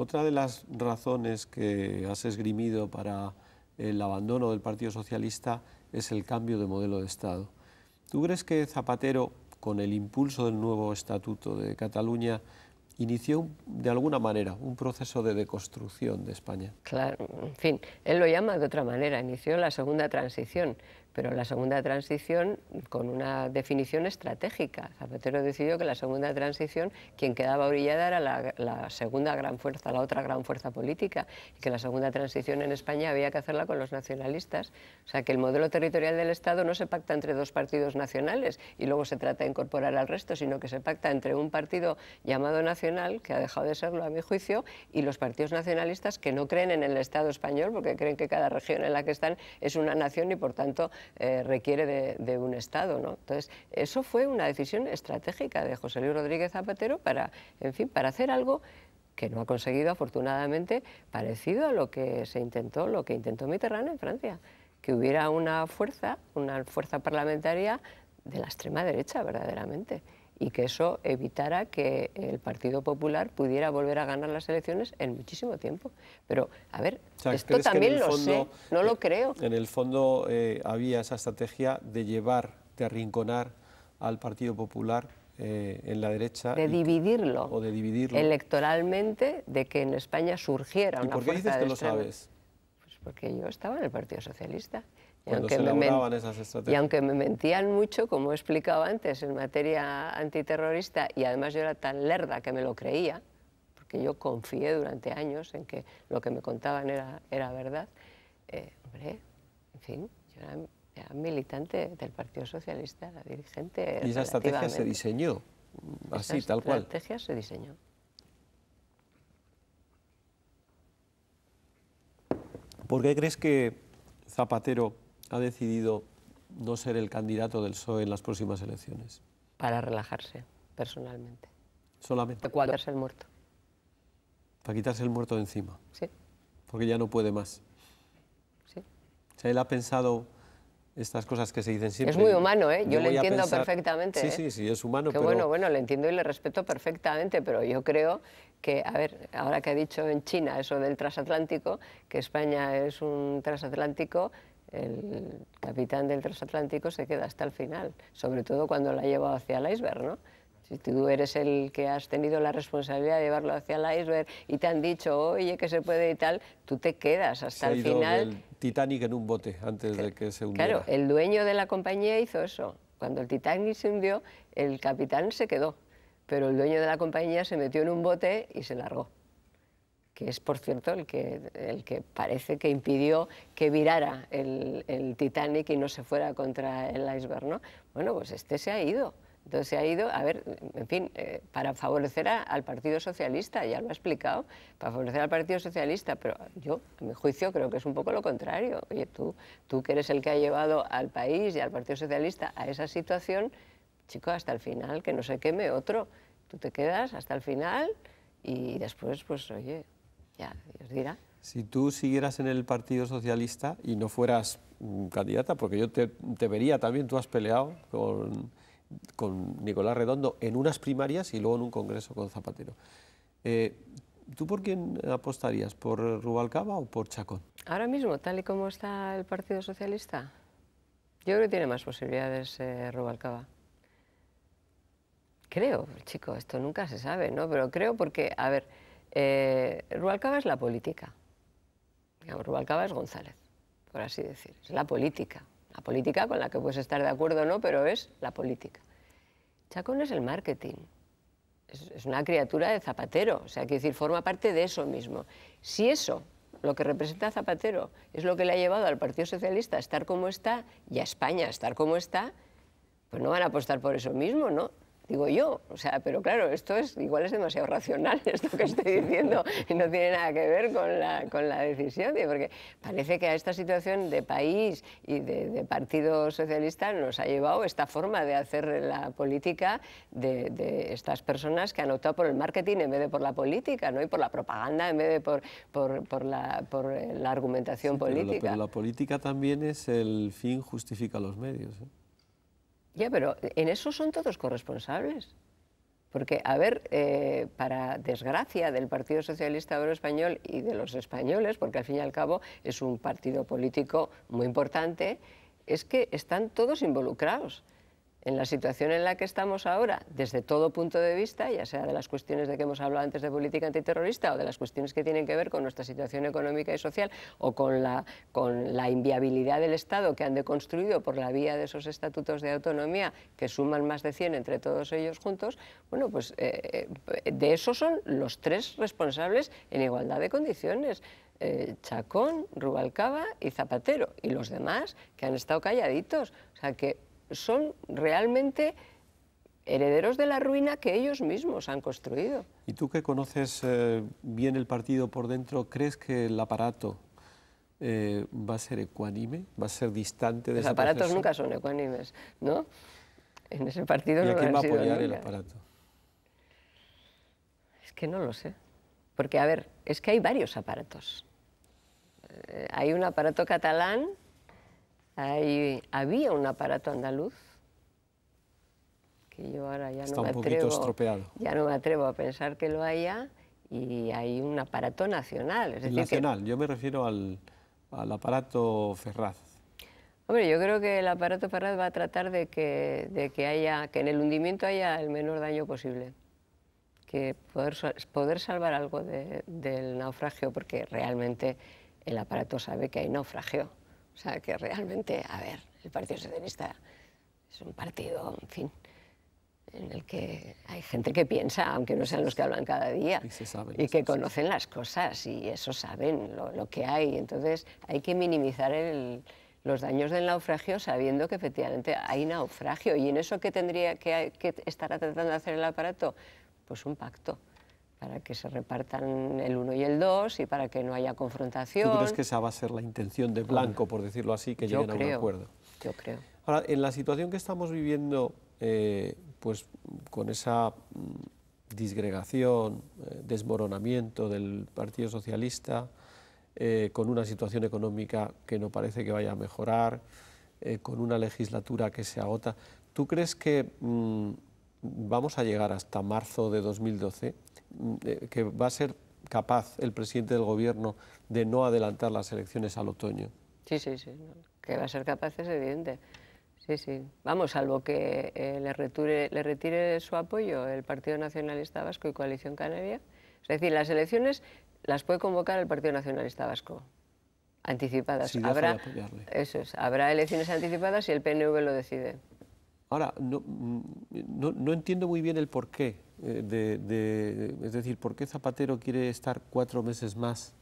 Otra de las razones que has esgrimido para el abandono del Partido Socialista es el cambio de modelo de Estado. ¿Tú crees que Zapatero, con el impulso del nuevo Estatuto de Cataluña, inició de alguna manera un proceso de deconstrucción de España? Claro, en fin, él lo llama de otra manera, inició la segunda transición, pero la segunda transición con una definición estratégica. Zapatero decidió que la segunda transición, quien quedaba orillada era la, segunda gran fuerza, la otra gran fuerza política, y que la segunda transición en España había que hacerla con los nacionalistas. O sea, que el modelo territorial del Estado no se pacta entre dos partidos nacionales y luego se trata de incorporar al resto, sino que se pacta entre un partido llamado nacional, que ha dejado de serlo a mi juicio, y los partidos nacionalistas que no creen en el Estado español porque creen que cada región en la que están es una nación y por tanto eh, requiere de, un Estado. ¿no? Entonces, eso fue una decisión estratégica de José Luis Rodríguez Zapatero para, en fin, para hacer algo que no ha conseguido, afortunadamente, parecido a lo que se intentó, lo que intentó Mitterrand en Francia, que hubiera una fuerza, una fuerza parlamentaria de la extrema derecha, verdaderamente y que eso evitara que el Partido Popular pudiera volver a ganar las elecciones en muchísimo tiempo. Pero, a ver, esto también lo sé, no lo eh, creo. En el fondo eh, había esa estrategia de llevar, de arrinconar al Partido Popular eh, en la derecha. De dividirlo. de Electoralmente, de que en España surgiera ¿Y ¿Por qué dices que lo sabes? Pues porque yo estaba en el Partido Socialista y aunque me mentían mucho, como he explicado antes, en materia antiterrorista, y además yo era tan lerda que me lo creía, porque yo confié durante años en que lo que me contaban era, era verdad, eh, hombre, en fin, yo era, militante del Partido Socialista, la dirigente. ¿Y esa estrategia se diseñó así, tal cual? Esa estrategia se diseñó. ¿Por qué crees que Zapatero ha decidido no ser el candidato del PSOE en las próximas elecciones? Para relajarse, personalmente. ¿Solamente? Para quitarse el muerto. Para quitarse el muerto de encima. Sí. Porque ya no puede más. Sí. O sea, él ha pensado estas cosas que se dicen siempre. Es muy humano, ¿eh? Yo lo entiendo perfectamente. Sí, ¿eh? sí, sí, es humano. bueno, bueno, lo entiendo y le respeto perfectamente, pero yo creo que, a ver, ahora que ha dicho en China eso del transatlántico, que España es un transatlántico, el capitán del transatlántico se queda hasta el final, sobre todo cuando la ha llevado hacia el iceberg, ¿no? Si tú eres el que has tenido la responsabilidad de llevarlo hacia el iceberg y te han dicho, oye, que se puede y tal, tú te quedas hasta el ha ido final. El Titanic en un bote antes de que se hundiera. Claro, el dueño de la compañía hizo eso. Cuando el Titanic se hundió, el capitán se quedó, pero el dueño de la compañía se metió en un bote y se largó que es, por cierto, el que, el que parece que impidió que virara el, Titanic y no se fuera contra el iceberg, ¿no? Bueno, pues este se ha ido. Entonces se ha ido, a ver, en fin, eh, para favorecer al Partido Socialista, ya lo ha explicado, para favorecer al Partido Socialista, pero yo, a mi juicio, creo que es un poco lo contrario. Oye, tú, tú que eres el que ha llevado al país y al Partido Socialista a esa situación, chico, hasta el final, que no se queme otro. Tú te quedas hasta el final y después, pues, oye, ya Dios dirá. Si tú siguieras en el Partido Socialista y no fueras candidata, porque yo te, vería también, tú has peleado con, Nicolás Redondo en unas primarias y luego en un congreso con Zapatero. Eh, ¿Tú por quién apostarías? ¿Por Rubalcaba o por Chacón? Ahora mismo, tal y como está el Partido Socialista, yo creo que tiene más posibilidades eh, Rubalcaba. Creo, chico, esto nunca se sabe, ¿no? Pero creo porque, a ver, eh, Rubalcaba es la política. Rualcaba Rubalcaba es González, por así decir. Es la política. La política con la que puedes estar de acuerdo o no, pero es la política. Chacón es el marketing. Es, una criatura de Zapatero. O sea, que decir, forma parte de eso mismo. Si eso, lo que representa Zapatero, es lo que le ha llevado al Partido Socialista a estar como está y a España a estar como está, pues no van a apostar por eso mismo, ¿no? Digo yo, o sea, pero claro, esto es igual es demasiado racional esto que estoy diciendo y no tiene nada que ver con la, con la decisión, porque parece que a esta situación de país y de, Partido Socialista nos ha llevado esta forma de hacer la política de, estas personas que han optado por el marketing en vez de por la política, ¿no? Y por la propaganda en vez de por, por, la, por eh, la, argumentación política. la, política también es el fin justifica los medios. ¿eh? Ya, pero en eso son todos corresponsables. Porque, a ver, eh, para desgracia del Partido Socialista Obrero y de los españoles, porque al fin y al cabo es un partido político muy importante, es que están todos involucrados en la situación en la que estamos ahora, desde todo punto de vista, ya sea de las cuestiones de que hemos hablado antes de política antiterrorista o de las cuestiones que tienen que ver con nuestra situación económica y social o con la, con la inviabilidad del Estado que han deconstruido por la vía de esos estatutos de autonomía que suman más de 100 entre todos ellos juntos, bueno, pues eh, eh, de eso son los tres responsables en igualdad de condiciones. Eh, Chacón, Rubalcaba y Zapatero, y los demás que han estado calladitos. O sea que son realmente herederos de la ruina que ellos mismos han construido. Y tú que conoces eh, bien el partido por dentro, ¿crees que el aparato eh, va a ser ecuánime? ¿Va a ser distante de Los aparatos nunca son ecuánimes, ¿no? En ese partido no a quién va a apoyar el aparato? Es que no lo sé. Porque, a ver, es que hay varios aparatos. Eh, hay un aparato catalán Ahí había un aparato andaluz que yo ahora ya no me atrevo, ya no atrevo a pensar que lo haya y hay un aparato nacional. nacional, yo me refiero al, al, aparato Ferraz. Hombre, yo creo que el aparato Ferraz va a tratar de que, de que haya, que en el hundimiento haya el menor daño posible que poder, poder salvar algo del naufragio, porque realmente el aparato sabe que hay naufragio. O sea, que realmente, a ver, el Partido Socialista es un partido, en fin, en el que hay gente que piensa, aunque no sean los que hablan cada día, y, que conocen las cosas y eso saben, lo, que hay. Entonces hay que minimizar los daños del naufragio sabiendo que efectivamente hay naufragio. ¿Y en eso qué tendría que estar tratando de hacer el aparato? Pues un pacto para que se repartan el 1 y el 2 y para que no haya confrontación. ¿Tú crees que esa va a ser la intención de Blanco, por decirlo así, que yo a un acuerdo? Yo creo. Ahora, en la situación que estamos viviendo, eh, pues con esa mm, disgregación, eh, desmoronamiento del Partido Socialista, eh, con una situación económica que no parece que vaya a mejorar, con una legislatura que se agota, ¿tú crees que mm, vamos a llegar hasta marzo de 2012? Eh, que va a ser capaz el presidente del gobierno de no adelantar las elecciones al otoño. Sí, sí, sí. Que va a ser capaz es evidente. Sí, sí. Vamos, salvo que eh, le, retire, le retire su apoyo el Partido Nacionalista Vasco y Coalición Canaria. Es decir, las elecciones las puede convocar el Partido Nacionalista Vasco, anticipadas. habrá, eso es, habrá elecciones anticipadas y el PNV lo decide. Ahora, mm, no, no entiendo muy bien el porqué eh, de, es decir, ¿por qué Zapatero quiere estar cuatro meses más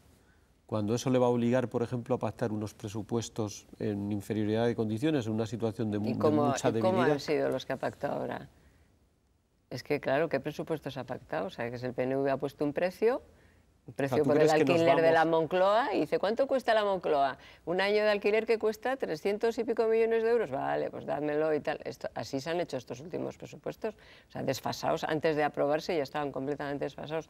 cuando eso le va a obligar, por ejemplo, a pactar unos presupuestos en inferioridad de condiciones, en una situación de, mucha debilidad? cómo han sido los que ha pactado ahora? Es que, claro, ¿qué presupuestos ha pactado? O sea, que es el PNV ha puesto un precio precio por el alquiler de la Moncloa. Y dice, ¿cuánto cuesta la Moncloa? Un año de alquiler que cuesta 300 y pico millones de euros. Vale, pues dármelo. y tal. así se han hecho estos últimos presupuestos. O sea, desfasados. Antes de aprobarse ya estaban completamente desfasados.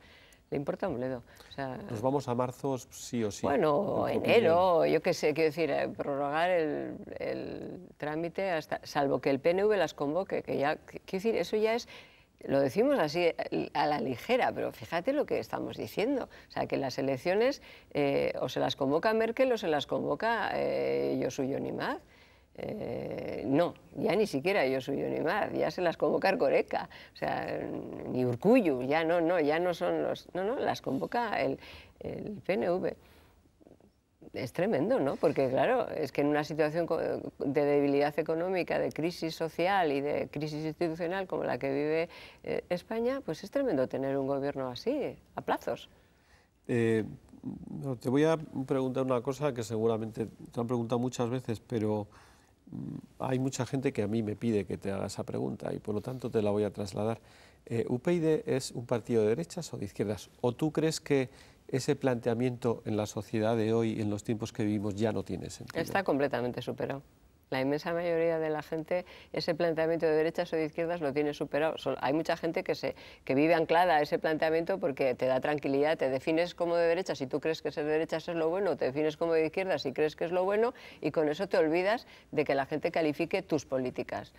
Le importa un Nos vamos a marzo sí o sí. Bueno, enero, yo qué sé, quiero decir, eh, prorrogar el, trámite hasta, salvo que el PNV las convoque, que ya, quiero decir, eso ya es lo decimos así a la ligera, pero fíjate lo que estamos diciendo. O sea, que las elecciones eh, o se las convoca Merkel o se las convoca eh, yo suyo ni Eh, no, ya ni siquiera yo ni más, ya se las convoca Coreca, o sea, ni Urcuyu, ya no, no, ya no son los... No, no, las convoca el, el PNV es tremendo, ¿no? Porque claro, es que en una situación de debilidad económica, de crisis social y de crisis institucional como la que vive eh, España, pues es tremendo tener un gobierno así, a plazos. Eh, te voy a preguntar una cosa que seguramente te han preguntado muchas veces, pero mm, hay mucha gente que a mí me pide que te haga esa pregunta y por lo tanto te la voy a trasladar. Eh, es un partido de derechas o de izquierdas? ¿O tú crees que ese planteamiento en la sociedad de hoy, en los tiempos que vivimos, ya no tiene sentido. Está completamente superado. La inmensa mayoría de la gente, ese planteamiento de derechas o de izquierdas lo tiene superado. hay mucha gente que, se, que vive anclada a ese planteamiento porque te da tranquilidad, te defines como de derechas si tú crees que ser de derechas es lo bueno, te defines como de izquierdas si crees que es lo bueno y con eso te olvidas de que la gente califique tus políticas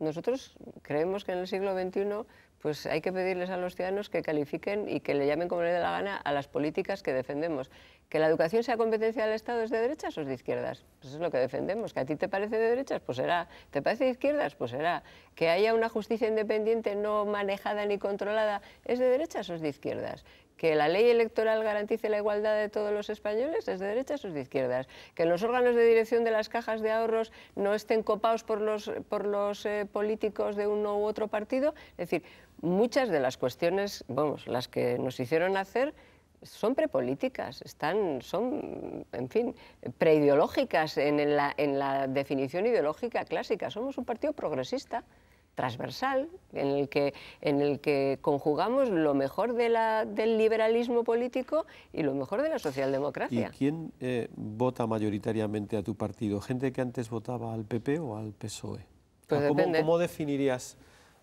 nosotros creemos que en el siglo XXI pues hay que pedirles a los ciudadanos que califiquen y que le llamen como le dé la gana a las políticas que defendemos. Que la educación sea competencia del Estado es de derechas o es de izquierdas. Pues eso es lo que defendemos. Que a ti te parece de derechas, pues será. ¿Te parece de izquierdas? Pues será. Que haya una justicia independiente no manejada ni controlada, ¿es de derechas o es de izquierdas? que la ley electoral garantice la igualdad de todos los españoles, desde derechas o de izquierdas, que los órganos de dirección de las cajas de ahorros no estén copados por los, por los eh, políticos de uno u otro partido. Es decir, muchas de las cuestiones, vamos, las que nos hicieron hacer son prepolíticas, están, son, en fin, preideológicas en, la, en la definición ideológica clásica. Somos un partido progresista transversal, en el que, en el que conjugamos lo mejor de la, del liberalismo político y lo mejor de la socialdemocracia. ¿Y quién eh, vota mayoritariamente a tu partido? ¿Gente que antes votaba al PP o al PSOE? Pues ¿Cómo, definirías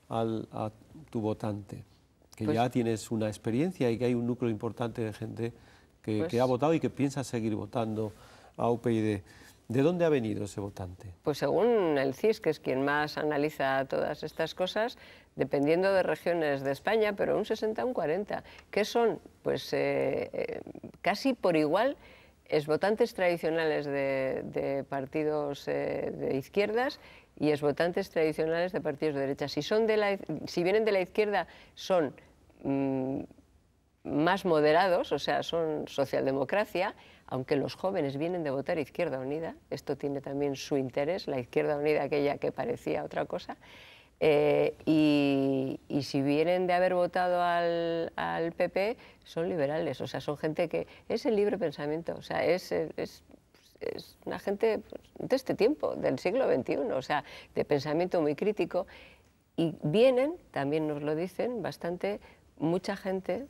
al, a tu votante? Que pues ya tienes una experiencia y que hay un núcleo importante de gente que, que pues ha votado y que piensa seguir votando a UPyD. ¿De dónde ha venido ese votante? Pues según el CIS, que es quien más analiza todas estas cosas, dependiendo de regiones de España, pero un 60, un 40, que son pues eh, eh, casi por igual es votantes tradicionales de, partidos eh, de izquierdas y es votantes tradicionales de partidos de derecha. Si, son de si vienen de la izquierda, son mm, más moderados, o sea, son socialdemocracia, aunque los jóvenes vienen de votar Izquierda Unida, esto tiene también su interés, la Izquierda Unida aquella que parecía otra cosa, eh, y, si vienen de haber votado al, PP, son liberales, o sea, son gente que es el libre pensamiento, o sea, es, es una gente de este tiempo, del siglo XXI, o sea, de pensamiento muy crítico. Y vienen, también nos lo dicen bastante, mucha gente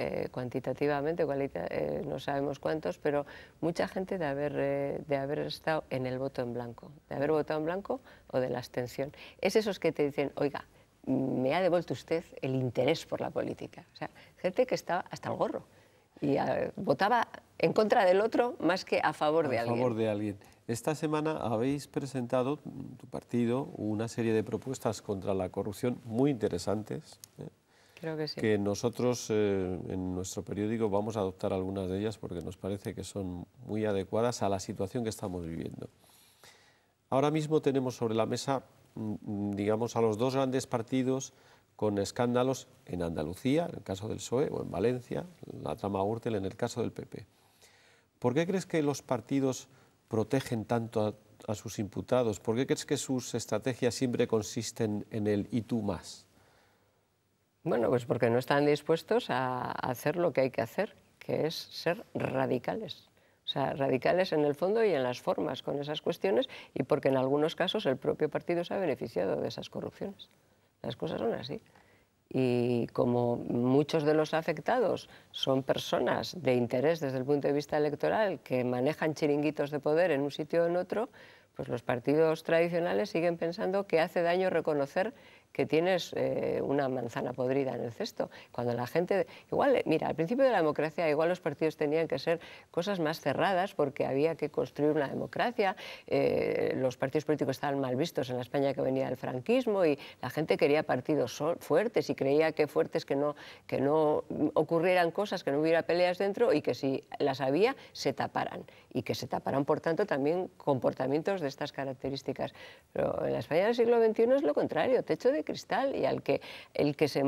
eh, cuantitativamente, eh, no sabemos cuántos, pero mucha gente de haber, eh, de haber estado en el voto en blanco, de haber votado en blanco o de la abstención. Es esos que te dicen, oiga, me ha devuelto usted el interés por la política. O sea, gente que estaba hasta el gorro y ah, votaba en contra del otro más que a favor de A favor de alguien. Esta semana habéis presentado, tu partido, una serie de propuestas contra la corrupción muy interesantes que, nosotros eh, en nuestro periódico vamos a adoptar algunas de ellas porque nos parece que son muy adecuadas a la situación que estamos viviendo. Ahora mismo tenemos sobre la mesa, mm, mm, digamos, a los dos grandes partidos con escándalos en Andalucía, en el caso del PSOE, o en Valencia, la trama Gürtel, en el caso del PP. ¿Por qué crees que los partidos protegen tanto a sus imputados? ¿Por qué crees que sus estrategias siempre consisten en el y tú más? Bueno, pues porque no están dispuestos a hacer lo que hay que hacer, que es ser radicales. O sea, radicales en el fondo y en las formas con esas cuestiones y porque en algunos casos el propio partido se ha beneficiado de esas corrupciones. Las cosas son así. Y como muchos de los afectados son personas de interés desde el punto de vista electoral que manejan chiringuitos de poder en un sitio o en otro, pues los partidos tradicionales siguen pensando que hace daño reconocer que tienes eh, una manzana podrida en el cesto. Cuando la gente, igual, eh, mira, al principio de la democracia igual los partidos tenían que ser cosas más cerradas porque había que construir una democracia, eh, los partidos políticos estaban mal vistos en la España que venía del franquismo y la gente quería partidos fuertes y creía que fuertes que no, que no ocurrieran cosas, que no hubiera peleas dentro y que si las había se taparan y que se taparan, por tanto, también comportamientos de estas características. Pero en la España del siglo XXI es lo contrario, techo cristal y al que el que se,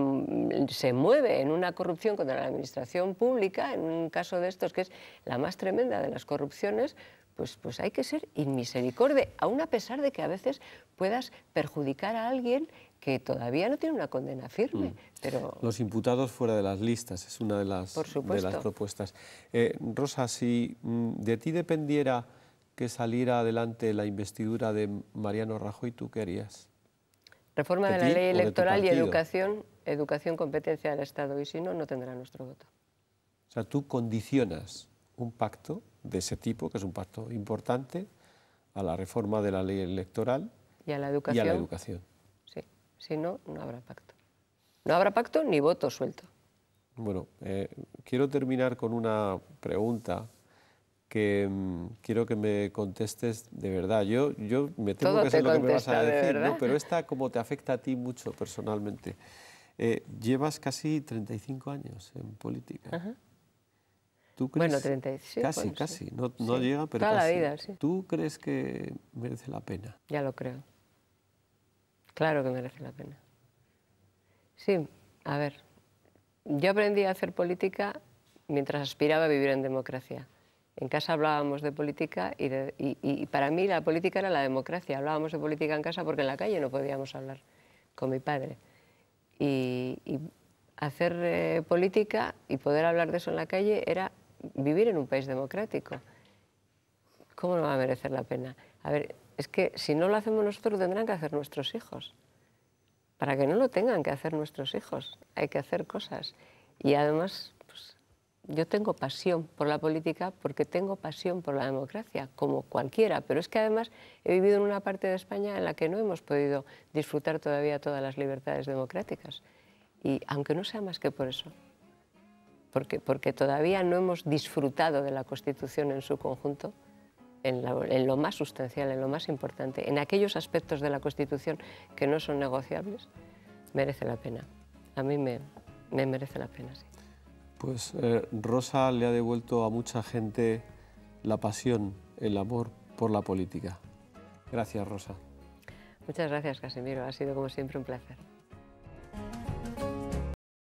se mueve en una corrupción contra la administración pública, en un caso de estos que es la más tremenda de las corrupciones, pues, pues, hay que ser inmisericorde, aun a pesar de que a veces puedas perjudicar a alguien que todavía no tiene una condena firme. Mm. Pero... Los imputados fuera de las listas es una de las, de las propuestas. Eh, Rosa, si mm, de ti dependiera que saliera adelante la investidura de Mariano Rajoy, ¿tú qué harías? Reforma de, la ley electoral y educación, educación competencia del Estado, y si no, no tendrá nuestro voto. O sea, tú condicionas un pacto de ese tipo, que es un pacto importante, a la reforma de la ley electoral y a la educación. Sí, si no, no habrá pacto. No habrá pacto ni voto suelto. Bueno, eh, quiero terminar con una pregunta que mm, quiero que me contestes de verdad. Yo, yo me tengo que hacer lo que me vas a decir, pero esta como te afecta a ti mucho personalmente. Eh, llevas casi 35 años en política. bueno, 35. Casi, casi. No, llega, pero ¿Tú crees que merece la pena? Ya lo creo. Claro que merece la pena. Sí, a ver. Yo aprendí a hacer política mientras aspiraba a vivir en democracia. En casa hablábamos de política y, para mí la política era la democracia. Hablábamos de política en casa porque en la calle no podíamos hablar con mi padre. Y, hacer eh, política y poder hablar de eso en la calle era vivir en un país democrático. ¿Cómo no va a merecer la pena? A ver, es que si no lo hacemos nosotros, lo tendrán que hacer nuestros hijos. Para que no lo tengan que hacer nuestros hijos, hay que hacer cosas. Y además yo tengo pasión por la política porque tengo pasión por la democracia, como cualquiera, pero es que además he vivido en una parte de España en la que no hemos podido disfrutar todavía todas las libertades democráticas. Y aunque no sea más que por eso, porque, porque todavía no hemos disfrutado de la Constitución en su conjunto, en, lo más sustancial, en lo más importante, en aquellos aspectos de la Constitución que no son negociables, merece la pena. A mí me, me merece la pena, sí. Pues eh, Rosa le ha devuelto a mucha gente la pasión, el amor por la política. Gracias, Rosa. Muchas gracias, Casimiro. Ha sido como siempre un placer.